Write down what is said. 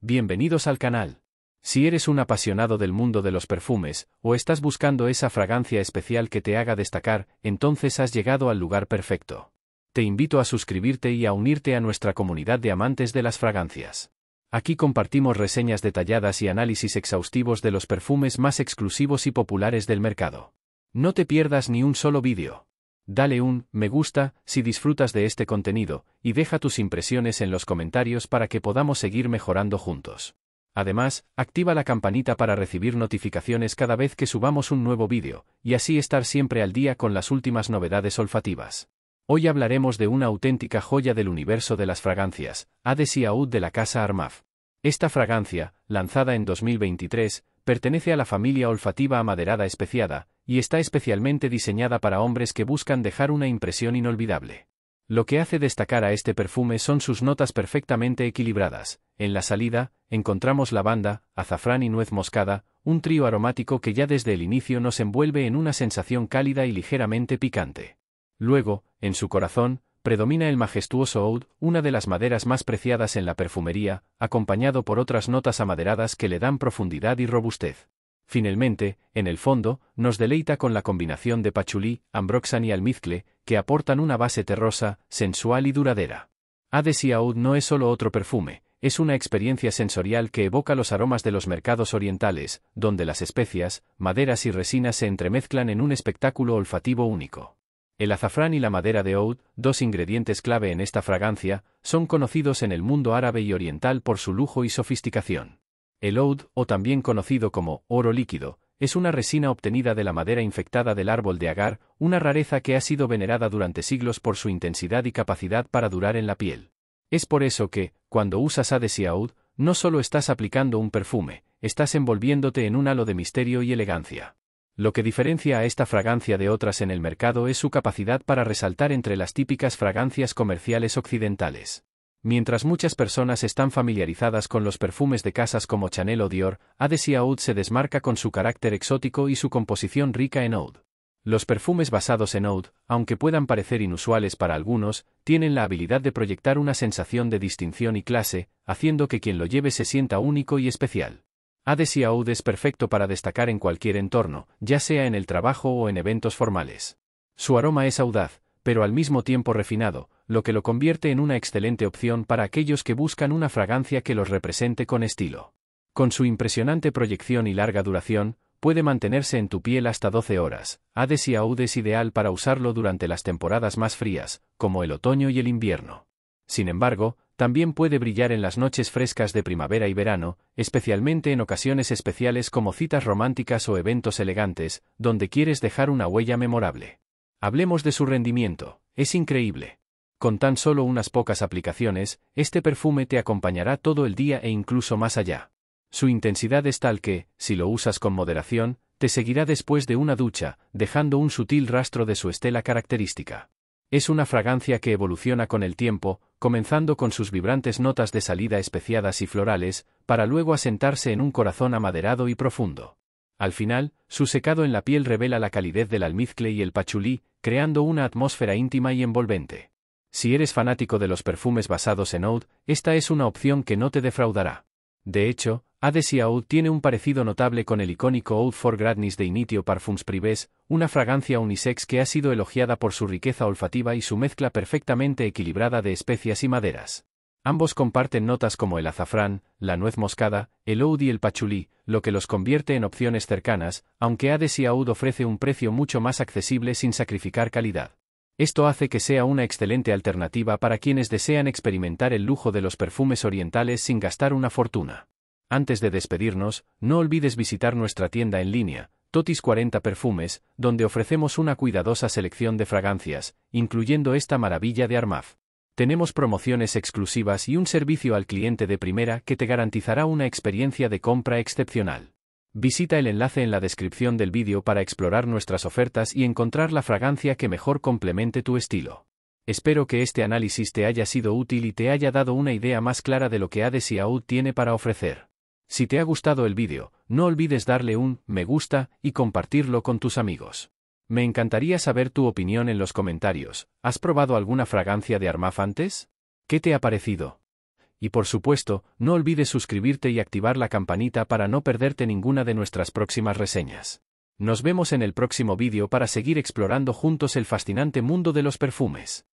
Bienvenidos al canal. Si eres un apasionado del mundo de los perfumes, o estás buscando esa fragancia especial que te haga destacar, entonces has llegado al lugar perfecto. Te invito a suscribirte y a unirte a nuestra comunidad de amantes de las fragancias. Aquí compartimos reseñas detalladas y análisis exhaustivos de los perfumes más exclusivos y populares del mercado. No te pierdas ni un solo vídeo. Dale un me gusta si disfrutas de este contenido y deja tus impresiones en los comentarios para que podamos seguir mejorando juntos. Además, activa la campanita para recibir notificaciones cada vez que subamos un nuevo vídeo, y así estar siempre al día con las últimas novedades olfativas. Hoy hablaremos de una auténtica joya del universo de las fragancias, Adesiaud de la casa Armaf. Esta fragancia, lanzada en 2023, pertenece a la familia olfativa amaderada especiada, y está especialmente diseñada para hombres que buscan dejar una impresión inolvidable. Lo que hace destacar a este perfume son sus notas perfectamente equilibradas. En la salida, encontramos lavanda, azafrán y nuez moscada, un trío aromático que ya desde el inicio nos envuelve en una sensación cálida y ligeramente picante. Luego, en su corazón, predomina el majestuoso oud, una de las maderas más preciadas en la perfumería, acompañado por otras notas amaderadas que le dan profundidad y robustez. Finalmente, en el fondo, nos deleita con la combinación de pachulí, ambroxan y almizcle, que aportan una base terrosa, sensual y duradera. Hades y Aud no es solo otro perfume, es una experiencia sensorial que evoca los aromas de los mercados orientales, donde las especias, maderas y resinas se entremezclan en un espectáculo olfativo único. El azafrán y la madera de oud, dos ingredientes clave en esta fragancia, son conocidos en el mundo árabe y oriental por su lujo y sofisticación. El oud, o también conocido como oro líquido, es una resina obtenida de la madera infectada del árbol de agar, una rareza que ha sido venerada durante siglos por su intensidad y capacidad para durar en la piel. Es por eso que, cuando usas adhesia Oud, no solo estás aplicando un perfume, estás envolviéndote en un halo de misterio y elegancia. Lo que diferencia a esta fragancia de otras en el mercado es su capacidad para resaltar entre las típicas fragancias comerciales occidentales. Mientras muchas personas están familiarizadas con los perfumes de casas como Chanel o Dior, Hades se desmarca con su carácter exótico y su composición rica en Oud. Los perfumes basados en Oud, aunque puedan parecer inusuales para algunos, tienen la habilidad de proyectar una sensación de distinción y clase, haciendo que quien lo lleve se sienta único y especial. Hades es perfecto para destacar en cualquier entorno, ya sea en el trabajo o en eventos formales. Su aroma es audaz, pero al mismo tiempo refinado, lo que lo convierte en una excelente opción para aquellos que buscan una fragancia que los represente con estilo. Con su impresionante proyección y larga duración, puede mantenerse en tu piel hasta 12 horas. Hades y Aude es ideal para usarlo durante las temporadas más frías, como el otoño y el invierno. Sin embargo, también puede brillar en las noches frescas de primavera y verano, especialmente en ocasiones especiales como citas románticas o eventos elegantes, donde quieres dejar una huella memorable. Hablemos de su rendimiento, es increíble. Con tan solo unas pocas aplicaciones, este perfume te acompañará todo el día e incluso más allá. Su intensidad es tal que, si lo usas con moderación, te seguirá después de una ducha, dejando un sutil rastro de su estela característica. Es una fragancia que evoluciona con el tiempo, comenzando con sus vibrantes notas de salida especiadas y florales, para luego asentarse en un corazón amaderado y profundo. Al final, su secado en la piel revela la calidez del almizcle y el pachulí, creando una atmósfera íntima y envolvente. Si eres fanático de los perfumes basados en Oud, esta es una opción que no te defraudará. De hecho, y Oud tiene un parecido notable con el icónico Oud for Gradness de Initio Parfums Privés, una fragancia unisex que ha sido elogiada por su riqueza olfativa y su mezcla perfectamente equilibrada de especias y maderas. Ambos comparten notas como el azafrán, la nuez moscada, el oud y el pachulí, lo que los convierte en opciones cercanas, aunque Hades y Oud ofrece un precio mucho más accesible sin sacrificar calidad. Esto hace que sea una excelente alternativa para quienes desean experimentar el lujo de los perfumes orientales sin gastar una fortuna. Antes de despedirnos, no olvides visitar nuestra tienda en línea, Totis 40 Perfumes, donde ofrecemos una cuidadosa selección de fragancias, incluyendo esta maravilla de Armaf. Tenemos promociones exclusivas y un servicio al cliente de primera que te garantizará una experiencia de compra excepcional. Visita el enlace en la descripción del vídeo para explorar nuestras ofertas y encontrar la fragancia que mejor complemente tu estilo. Espero que este análisis te haya sido útil y te haya dado una idea más clara de lo que Hades y Aud tiene para ofrecer. Si te ha gustado el vídeo, no olvides darle un me gusta y compartirlo con tus amigos. Me encantaría saber tu opinión en los comentarios. ¿Has probado alguna fragancia de Armaf antes? ¿Qué te ha parecido? y por supuesto, no olvides suscribirte y activar la campanita para no perderte ninguna de nuestras próximas reseñas. Nos vemos en el próximo vídeo para seguir explorando juntos el fascinante mundo de los perfumes.